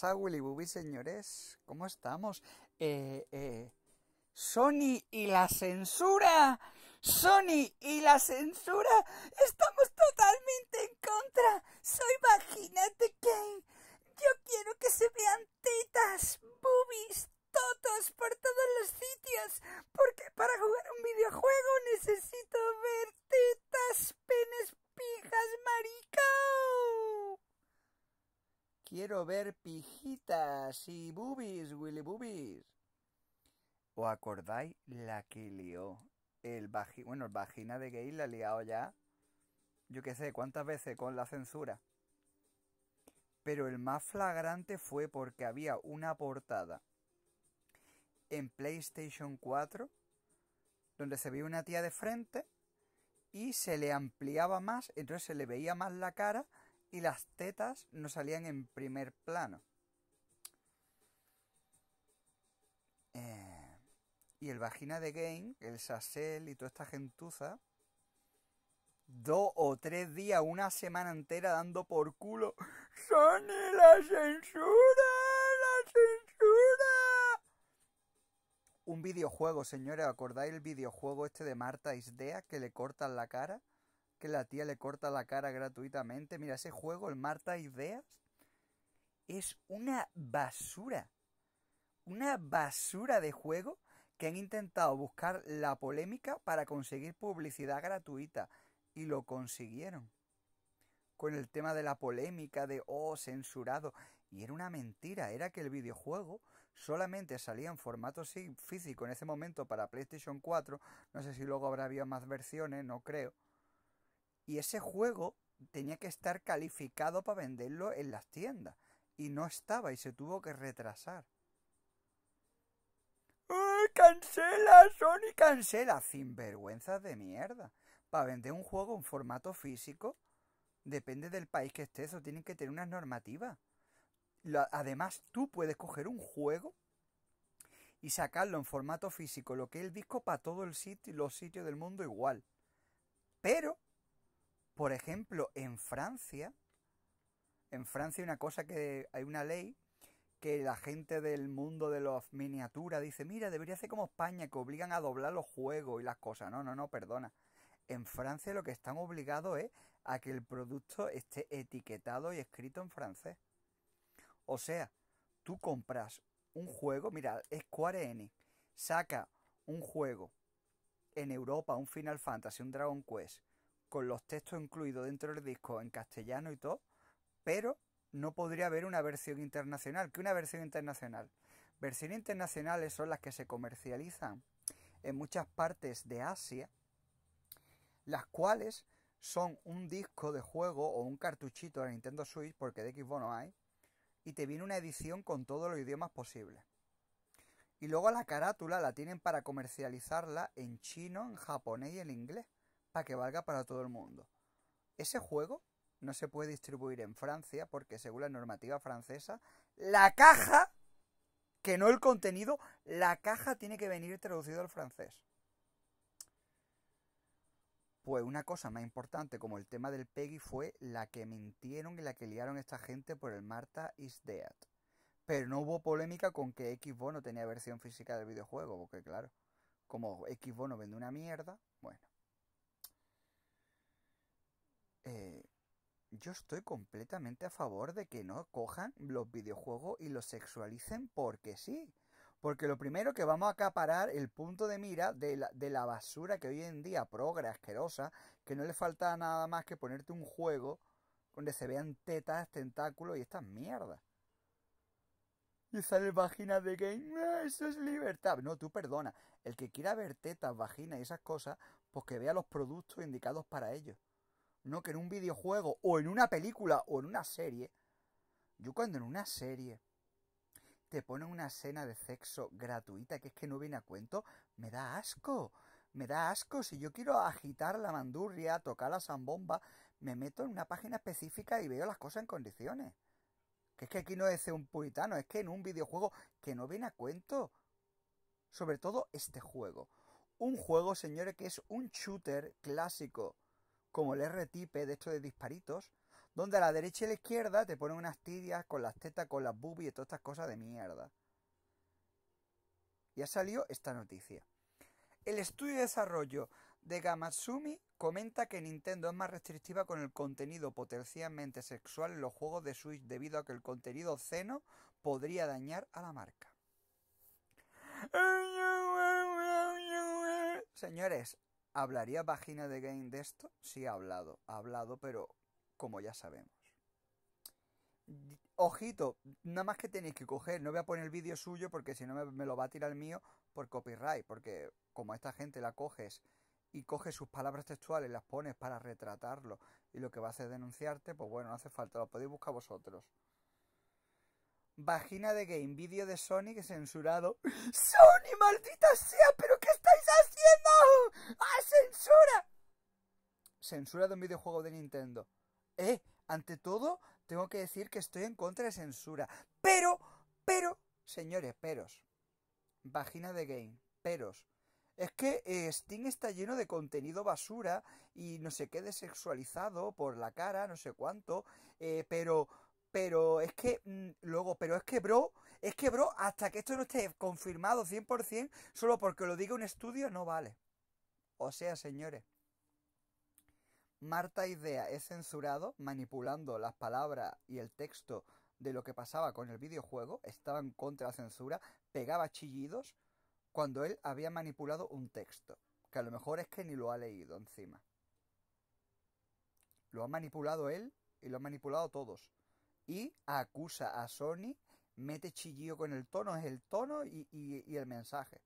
Hola y señores, ¿cómo estamos? Eh, eh, Sony y la censura, Sony y la censura, estamos totalmente en contra. Soy de que Yo quiero que se vean tetas, boobies, totos por todos los sitios, porque para jugar un videojuego necesito ver pijitas y boobies, willy boobies. ¿O acordáis la que lió? El bueno, el vagina de gay la ha liado ya, yo qué sé, cuántas veces con la censura. Pero el más flagrante fue porque había una portada en PlayStation 4 donde se veía una tía de frente y se le ampliaba más, entonces se le veía más la cara y las tetas no salían en primer plano. Eh, y el vagina de Game, el Sassel y toda esta gentuza, dos o tres días, una semana entera dando por culo. ¡Sony, la censura! ¡La censura! Un videojuego, señores, ¿acordáis el videojuego este de Marta Isdea que le cortan la cara? que la tía le corta la cara gratuitamente. Mira, ese juego, el Marta Ideas es una basura. Una basura de juego que han intentado buscar la polémica para conseguir publicidad gratuita. Y lo consiguieron. Con el tema de la polémica de, oh, censurado. Y era una mentira, era que el videojuego solamente salía en formato físico en ese momento para PlayStation 4. No sé si luego habrá habido más versiones, no creo y ese juego tenía que estar calificado para venderlo en las tiendas. Y no estaba y se tuvo que retrasar. ¡Ay, cancela, Sony, cancela! Sinvergüenzas de mierda. Para vender un juego en formato físico, depende del país que estés o tienen que tener unas normativas. Además, tú puedes coger un juego y sacarlo en formato físico, lo que es el disco para todos los sitios del mundo igual. Pero por ejemplo, en Francia, en Francia hay una cosa que hay una ley que la gente del mundo de las miniaturas dice, mira, debería ser como España, que obligan a doblar los juegos y las cosas. No, no, no, perdona. En Francia lo que están obligados es a que el producto esté etiquetado y escrito en francés. O sea, tú compras un juego, mira, Square Enix saca un juego en Europa, un Final Fantasy, un Dragon Quest, con los textos incluidos dentro del disco en castellano y todo, pero no podría haber una versión internacional. ¿Qué una versión internacional? Versiones internacionales son las que se comercializan en muchas partes de Asia, las cuales son un disco de juego o un cartuchito de Nintendo Switch, porque de Xbox no hay, y te viene una edición con todos los idiomas posibles. Y luego la carátula la tienen para comercializarla en chino, en japonés y en inglés que valga para todo el mundo. Ese juego no se puede distribuir en Francia porque según la normativa francesa, la caja, que no el contenido, la caja tiene que venir traducido al francés. Pues una cosa más importante como el tema del Peggy fue la que mintieron y la que liaron esta gente por el Marta is Dead. Pero no hubo polémica con que Xbox no tenía versión física del videojuego, porque claro, como Xbox no vende una mierda, bueno. Eh, yo estoy completamente a favor de que no cojan los videojuegos y los sexualicen porque sí. Porque lo primero que vamos a acaparar el punto de mira de la, basura que hoy en día progre, asquerosa, que no le falta nada más que ponerte un juego donde se vean tetas, tentáculos y estas mierdas. Y sale vagina de game, ¡Ah, eso es libertad. No, tú perdona. El que quiera ver tetas, vagina y esas cosas, pues que vea los productos indicados para ellos no que en un videojuego o en una película o en una serie. Yo cuando en una serie te ponen una escena de sexo gratuita que es que no viene a cuento, me da asco. Me da asco. Si yo quiero agitar la mandurria, tocar la zambomba, me meto en una página específica y veo las cosas en condiciones. Que es que aquí no es un puritano, es que en un videojuego que no viene a cuento. Sobre todo este juego. Un juego, señores, que es un shooter clásico como el r de hecho de disparitos, donde a la derecha y a la izquierda te ponen unas tibias con las tetas, con las boobies y todas estas cosas de mierda. Ya salió esta noticia. El estudio de desarrollo de Gamatsumi comenta que Nintendo es más restrictiva con el contenido potencialmente sexual en los juegos de Switch debido a que el contenido seno podría dañar a la marca. Señores, ¿Hablaría Vagina de Game de esto? Sí, ha hablado. Ha hablado, pero como ya sabemos. Ojito, nada más que tenéis que coger. No voy a poner el vídeo suyo porque si no me, lo va a tirar el mío por copyright. Porque como esta gente la coges y coges sus palabras textuales, las pones para retratarlo y lo que va a hacer es denunciarte, pues bueno, no hace falta. Lo podéis buscar vosotros. Vagina de Game, vídeo de que censurado. ¡Sony, maldita sea! ¿Pero qué haciendo? a ¡Ah, censura! Censura de un videojuego de Nintendo. Eh, ante todo, tengo que decir que estoy en contra de censura. Pero, pero, señores, peros. Vagina de game, peros. Es que eh, Steam está lleno de contenido basura y no sé qué sexualizado por la cara, no sé cuánto. Eh, pero, pero es que mm, luego, pero es que bro, es que bro, hasta que esto no esté confirmado 100%, solo porque lo diga un estudio no vale. O sea, señores, Marta Idea es censurado manipulando las palabras y el texto de lo que pasaba con el videojuego, estaba en contra de la censura, pegaba chillidos cuando él había manipulado un texto, que a lo mejor es que ni lo ha leído encima. Lo ha manipulado él y lo han manipulado todos y acusa a Sony, mete chillío con el tono, es el tono y, y el mensaje.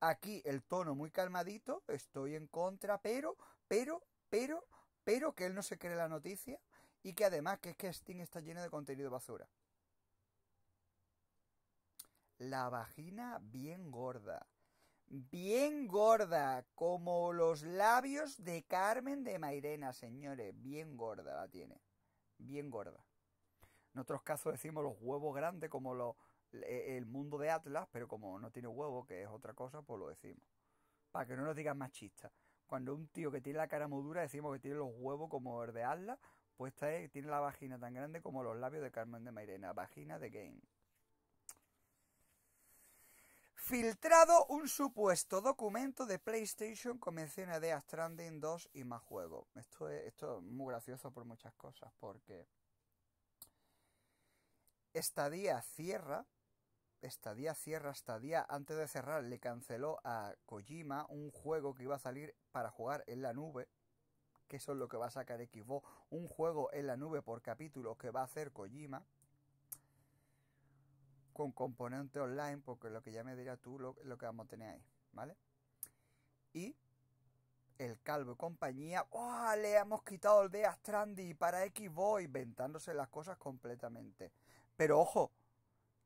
Aquí el tono muy calmadito, estoy en contra, pero, pero, pero, pero que él no se cree la noticia y que además que es que Steam está lleno de contenido basura. La vagina bien gorda. Bien gorda, como los labios de Carmen de Mairena, señores. Bien gorda la tiene. Bien gorda. En otros casos decimos los huevos grandes como e, el mundo de Atlas, pero como no tiene huevo, que es otra cosa, pues lo decimos. Para que no nos digan chistas. Cuando un tío que tiene la cara modura decimos que tiene los huevos como el de Atlas, pues tiene la vagina tan grande como los labios de Carmen de Mairena. Vagina de Game. Filtrado un supuesto documento de PlayStation con menciones de Astranding 2 y más juegos. Esto esto es muy gracioso por muchas cosas, porque Estadía cierra, Estadía cierra, Estadía antes de cerrar le canceló a Kojima un juego que iba a salir para jugar en la nube, que eso es lo que va a sacar Xbox, un juego en la nube por capítulo que va a hacer Kojima, con componente online, porque lo que ya me dirás tú, lo, lo que vamos a tener ahí, ¿vale? Y el Calvo compañía, ¡oh! Le hemos quitado el de y para Xbox, ...ventándose las cosas completamente. Pero ojo,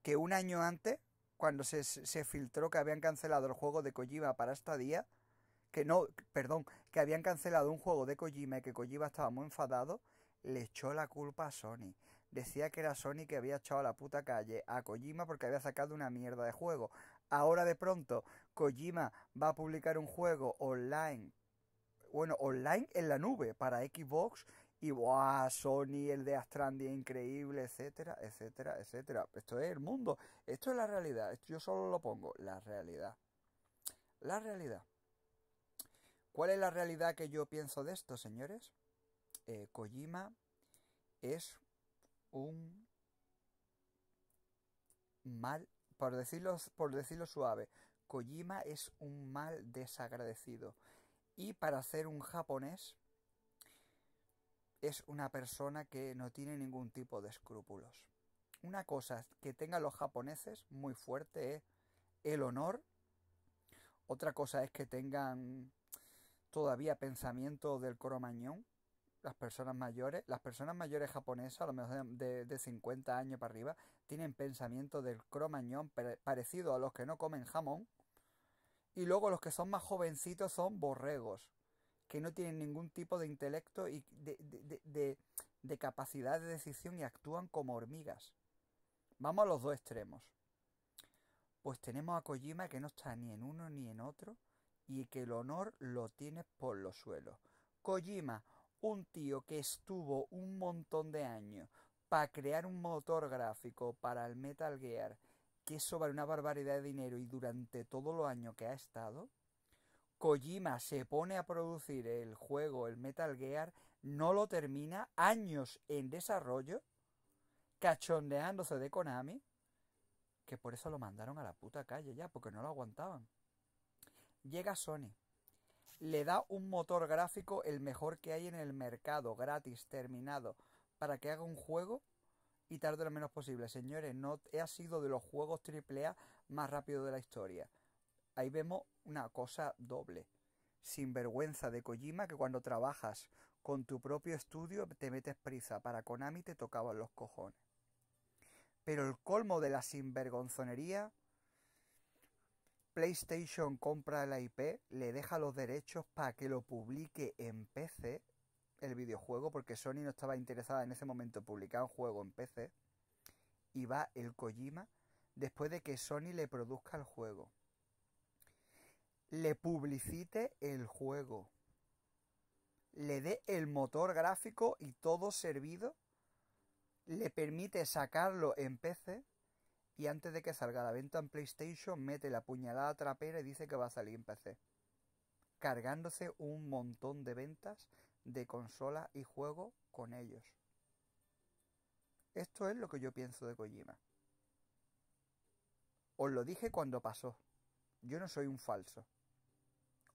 que un año antes, cuando se, se filtró que habían cancelado el juego de Kojima para esta día, que no, perdón, que habían cancelado un juego de Kojima y que Kojima estaba muy enfadado, le echó la culpa a Sony. Decía que era Sony que había echado a la puta calle a Kojima porque había sacado una mierda de juego. Ahora de pronto Kojima va a publicar un juego online bueno, online en la nube para Xbox y Sony, el de Astrandia increíble, etcétera, etcétera, etcétera. Esto es el mundo, esto es la realidad, yo solo lo pongo, la realidad. La realidad. ¿Cuál es la realidad que yo pienso de esto, señores? Eh, Kojima es un mal, por decirlo, por decirlo suave, Kojima es un mal desagradecido. Y para hacer un japonés es una persona que no tiene ningún tipo de escrúpulos. Una cosa que tengan los japoneses muy fuerte es eh, el honor. Otra cosa es que tengan todavía pensamiento del cromañón. Las personas mayores, las personas mayores japonesas, a lo mejor de, de 50 años para arriba, tienen pensamiento del cromañón parecido a los que no comen jamón y luego los que son más jovencitos son borregos, que no tienen ningún tipo de intelecto y de, capacidad de decisión y actúan como hormigas. Vamos a los dos extremos. Pues tenemos a Kojima que no está ni en uno ni en otro y que el honor lo tiene por los suelos. Kojima, un tío que estuvo un montón de años para crear un motor gráfico para el Metal Gear que eso vale una barbaridad de dinero y durante todo lo año que ha estado, Kojima se pone a producir el juego, el Metal Gear, no lo termina, años en desarrollo, cachondeándose de Konami, que por eso lo mandaron a la puta calle ya, porque no lo aguantaban. Llega Sony, le da un motor gráfico el mejor que hay en el mercado, gratis, terminado, para que haga un juego y tarde lo menos posible. Señores, no he sido de los juegos AAA más rápido de la historia. Ahí vemos una cosa doble. Sinvergüenza de Kojima que cuando trabajas con tu propio estudio te metes prisa. Para Konami te tocaban los cojones. Pero el colmo de la sinvergonzonería... PlayStation compra la IP, le deja los derechos para que lo publique en PC el videojuego porque Sony no estaba interesada en ese momento publicar un juego en PC. Y va el Kojima después de que Sony le produzca el juego. Le publicite el juego. Le dé el motor gráfico y todo servido. Le permite sacarlo en PC. Y antes de que salga la venta en PlayStation, mete la puñalada trapera y dice que va a salir en PC. Cargándose un montón de ventas de consola y juego con ellos. Esto es lo que yo pienso de Kojima. Os lo dije cuando pasó. Yo no soy un falso.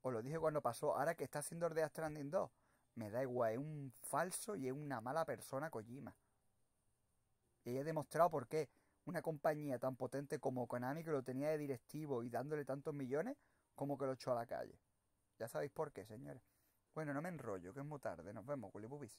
Os lo dije cuando pasó. Ahora que está haciendo Ordea Stranding 2, me da igual. Es un falso y es una mala persona Kojima. Y he demostrado por qué una compañía tan potente como Konami, que lo tenía de directivo y dándole tantos millones, como que lo echó a la calle. Ya sabéis por qué, señores. Bueno, no me enrollo, que es muy tarde. Nos vemos, Bubis.